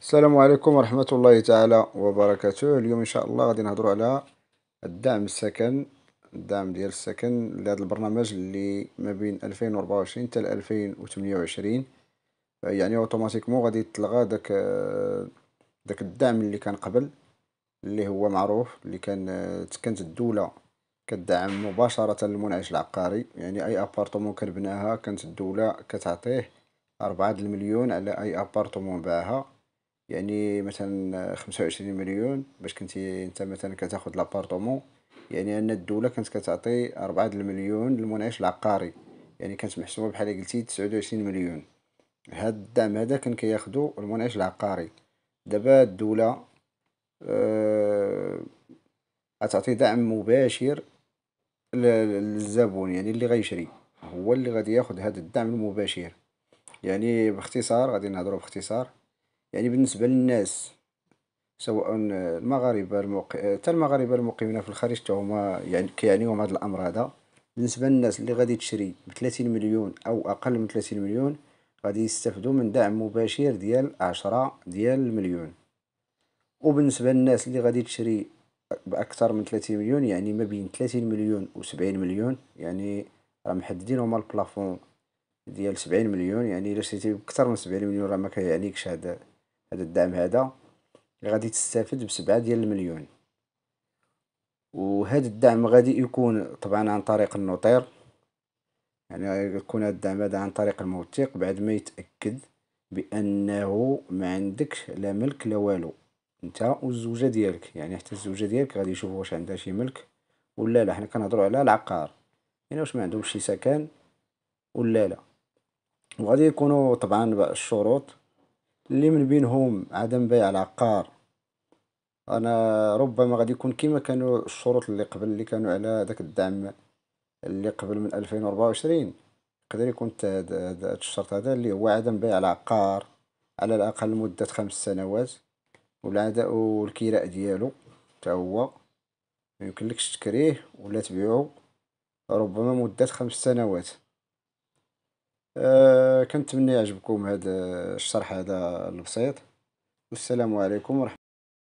السلام عليكم ورحمة الله تعالى وبركاته اليوم إن شاء الله غادي نهضرو على الدعم السكن الدعم ديال السكن لهذا البرنامج اللي ما بين 2024 حتى 2028 يعني اوتوماتيكمون غادي يتلغى داك داك الدعم اللي كان قبل اللي هو معروف اللي كان كانت الدولة كدعم مباشرة المنعش العقاري يعني أي أبارتمون كنبناها كانت الدولة كتعطيه أربعة المليون على أي أبارتمون باعها يعني مثلا 25 مليون باش كنتي انت مثلا كتاخد لابارطومون يعني ان الدولة كانت كتعطي 4 المليون للمنعش العقاري يعني كانت محسوبة بحال قلتي 29 مليون هاد الدعم هذا كان كياخدو المنعش العقاري دابا الدولة غتعطي آه، دعم مباشر للزبون يعني اللي غيشري هو اللي غادي ياخد هاد الدعم المباشر يعني باختصار غادي نهضروا باختصار يعني بالنسبة للناس سواء المغاربة المق... حتى المغاربة المقيمين في الخارج حتى هما يعني كيعنيهم هذا الأمر هذا بالنسبة للناس اللي غادي تشري بثلاثين مليون أو أقل من ثلاثين مليون غادي يستافدو من دعم مباشر ديال عشرة ديال المليون وبالنسبة للناس اللي غادي تشري بأكثر من ثلاثين مليون يعني ما بين ثلاثين مليون وسبعين مليون يعني راه محددين هما البلافون ديال سبعين مليون يعني إلا شريتي بأكثر من سبعين مليون راه ما كيعنيكش هذا هذا الدعم هذا غادي تستافد بسبعة ديال المليون وهذا الدعم غادي يكون طبعا عن طريق النوطير يعني يكون هذا الدعم هذا عن طريق الموثق بعد ما يتأكد بأنه ما عندكش لا ملك لا والو انت والزوجة ديالك يعني حتى الزوجة ديالك غادي يشوفوا واش عندها شي ملك ولا لا حنا كنهضروا على العقار يعني واش ما عندهمش شي سكن ولا لا وغادي يكونوا طبعا الشروط اللي من بينهم عدم بيع العقار انا ربما غادي يكون كيما كانوا الشروط اللي قبل اللي كانوا على داك الدعم اللي قبل من 2024 يقدر يكون هاد الشرط هذا اللي هو عدم بيع العقار على الاقل مده خمس سنوات والعداء والكراء ديالو حتى هو ما يمكنلكش تكريه ولا تبيعو ربما مده خمس سنوات آه، كنتمنى يعجبكم هذا الشرح هذا البسيط والسلام عليكم ورحمة